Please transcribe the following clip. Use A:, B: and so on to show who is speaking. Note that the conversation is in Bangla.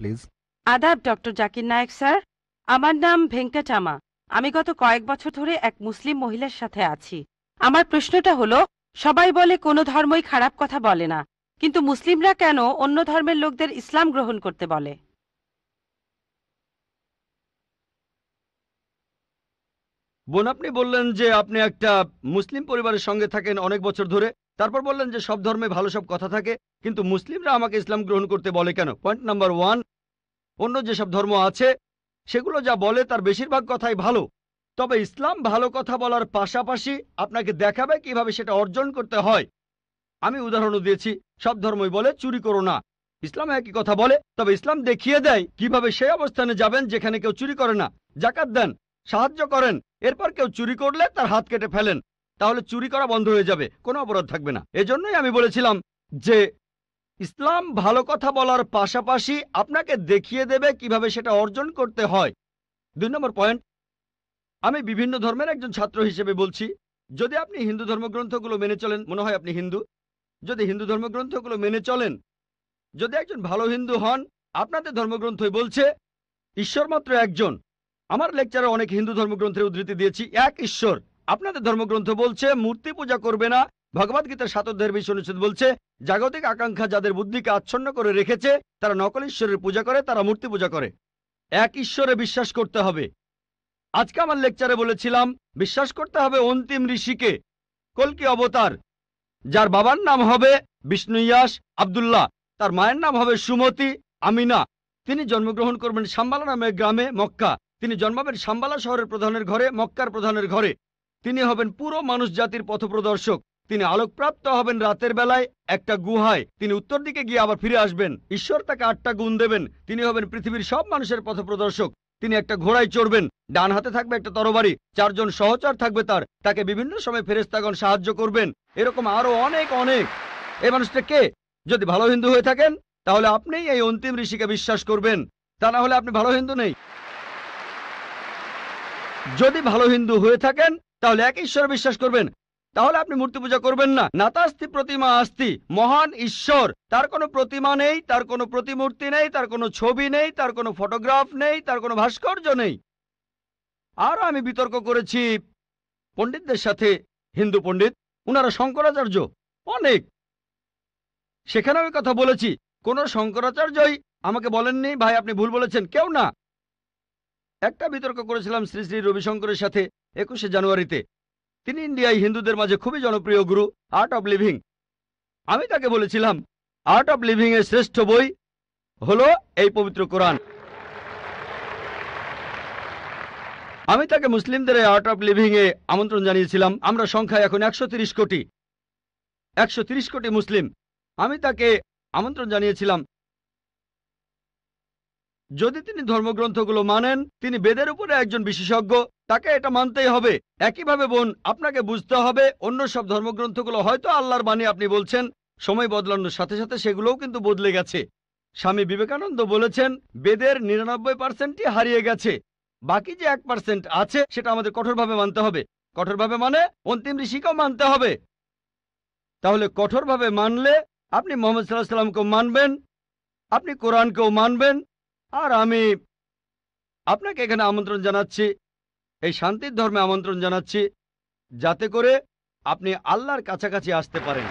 A: প্লিজ আদাব ডক্টর জাকির নায়ক স্যার আমার নাম ভেঙ্কটামা আমি গত কয়েক বছর ধরে এক মুসলিম মহিলার সাথে আছি আমার প্রশ্নটা হলো সবাই বলে কোনো ধর্মই খারাপ কথা বলে না কিন্তু মুসলিমরা কেন অন্য ধর্মের লোকদের ইসলাম গ্রহণ করতে বলে বোন আপনি বললেন যে আপনি একটা মুসলিম পরিবারের সঙ্গে থাকেন অনেক বছর ধরে তারপর বললেন যে সব ধর্মে ভালো সব কথা থাকে কিন্তু মুসলিমরা আমাকে ইসলাম গ্রহণ করতে বলে কেন পয়েন্ট নাম্বার ওয়ান অন্য যেসব ধর্ম আছে সেগুলো যা বলে তার বেশিরভাগ কথাই ভালো তবে ইসলাম ভালো কথা বলার পাশাপাশি আপনাকে দেখাবে কিভাবে সেটা অর্জন করতে হয় আমি উদাহরণও দিয়েছি সব ধর্মই বলে চুরি করো না ইসলাম একই কথা বলে তবে ইসলাম দেখিয়ে দেয় কিভাবে সেই অবস্থানে যাবেন যেখানে কেউ চুরি করে না জাকাত দেন সাহায্য করেন এরপর কেউ চুরি করলে তার হাত কেটে ফেলেন তাহলে চুরি করা বন্ধ হয়ে যাবে কোনো অপরাধ থাকবে না এজন্যই আমি বলেছিলাম যে ইসলাম ভালো কথা বলার পাশাপাশি আপনাকে দেখিয়ে দেবে কিভাবে সেটা অর্জন করতে হয় দুই নম্বর পয়েন্ট আমি বিভিন্ন ধর্মের একজন ছাত্র হিসেবে বলছি যদি আপনি হিন্দু ধর্মগ্রন্থগুলো মেনে চলেন মনে হয় আপনি হিন্দু যদি হিন্দু ধর্মগ্রন্থগুলো মেনে চলেন যদি একজন ভালো হিন্দু হন আপনাদের ধর্মগ্রন্থই বলছে ঈশ্বর মাত্র একজন আমার লেকচারে অনেক হিন্দু ধর্মগ্রন্থের উদ্ধৃতি দিয়েছি এক ঈশ্বর আপনাদের ধর্মগ্রন্থ বলছে মূর্তি পূজা করবে না ভগবদ্গীতার সাত অধ্যায়ের বিশ অনুচ্ছেদ বলছে জাগতিক আকাঙ্ক্ষা যাদের বুদ্ধিকে আচ্ছন্ন করে রেখেছে তারা নকল ঈশ্বরের পূজা করে তারা মূর্তি পূজা করে এক ঈশ্বরে বিশ্বাস করতে হবে আজকে আমার লেকচারে বলেছিলাম বিশ্বাস করতে হবে অন্তিম ঋষিকে কলকি অবতার যার বাবার নাম হবে বিষ্ণু ইয়াস আবদুল্লাহ তার মায়ের নাম হবে সুমতি আমিনা তিনি জন্মগ্রহণ করবেন সাম্বালা নামে গ্রামে মক্কা তিনি জন্মাবেন সাম্বালা শহরের প্রধানের ঘরে মক্কার প্রধানের ঘরে তিনি হবেন পুরো মানুষ জাতির পথপ্রদর্শক তিনি আলোকপ্রাপ্ত হবেন রাতের বেলায় একটা গুহায় তিনি উত্তর দিকে গিয়ে আবার ফিরে আসবেন ঈশ্বর তাকে আটটা গুণ দেবেন তিনি হবেন পৃথিবীর সব মানুষের পথপ্রদর্শক তিনি একটা ঘোড়ায় চড়বেন ডান হাতে থাকবে একটা তরবারি চারজন সহচর থাকবে তার তাকে বিভিন্ন সময় ফেরেস্তাগণ সাহায্য করবেন এরকম আরো অনেক অনেক এ মানুষটা কে যদি ভালো হিন্দু হয়ে থাকেন তাহলে আপনিই এই অন্তিম ঋষিকে বিশ্বাস করবেন তা না হলে আপনি ভালো হিন্দু নেই যদি ভালো হিন্দু হয়ে থাকেন তাহলে এক ঈশ্বরে বিশ্বাস করবেন তাহলে আপনি মূর্তি পূজা করবেন না নাতাস্তি প্রতিমা আস্তি মহান ঈশ্বর তার কোনো প্রতিমা নেই তার কোনো প্রতিমূর্তি নেই তার কোনো ছবি নেই তার কোনো ফটোগ্রাফ নেই তার কোনো ভাস্কর্য নেই আর আমি বিতর্ক করেছি পণ্ডিতদের সাথে হিন্দু পণ্ডিত উনারা শঙ্করাচার্য অনেক সেখানে আমি কথা বলেছি কোন শঙ্করাচার্যই আমাকে বলেননি ভাই আপনি ভুল বলেছেন কেউ না একটা বিতর্ক করেছিলাম শ্রী শ্রী রবিশঙ্করের সাথে একুশে জানুয়ারিতে তিনি ইন্ডিয়ায় হিন্দুদের মাঝে খুবই জনপ্রিয় গুরু আর্ট অব লিভিং আমি তাকে বলেছিলাম আর্ট অব লিভিং এর শ্রেষ্ঠ বই হলো এই পবিত্র কোরআন আমি তাকে মুসলিমদের আর্ট অফ লিভিং এ আমন্ত্রণ জানিয়েছিলাম আমরা সংখ্যায় এখন একশো তিরিশ কোটি একশো তিরিশ কোটি মুসলিম আমি তাকে আমন্ত্রণ জানিয়েছিলাম যদি তিনি ধর্মগ্রন্থগুলো মানেন তিনি বেদের উপরে একজন বিশেষজ্ঞ তাকে এটা মানতেই হবে একইভাবে বোন আপনাকে বুঝতে হবে অন্য সব ধর্মগ্রন্থগুলো হয়তো আল্লাহর বাণী আপনি বলছেন সময় বদলানোর সাথে সাথে সেগুলোও কিন্তু বদলে গেছে স্বামী বিবেকানন্দ বলেছেন বেদের নিরানব্বই পার্সেন্টই হারিয়ে গেছে বাকি যে এক পার্সেন্ট আছে সেটা আমাদের কঠোরভাবে মানতে হবে কঠোরভাবে মানে অন্তিম ঋষিকেও মানতে হবে তাহলে কঠোরভাবে মানলে আপনি মোহাম্মদ সাল্লাহ সাল্লামকেও মানবেন আপনি কোরআনকেও মানবেন আর আমি আপনাকে এখানে আমন্ত্রণ জানাচ্ছি এই শান্তির ধর্মে আমন্ত্রণ জানাচ্ছি যাতে করে আপনি আল্লাহর কাছাকাছি আসতে পারেন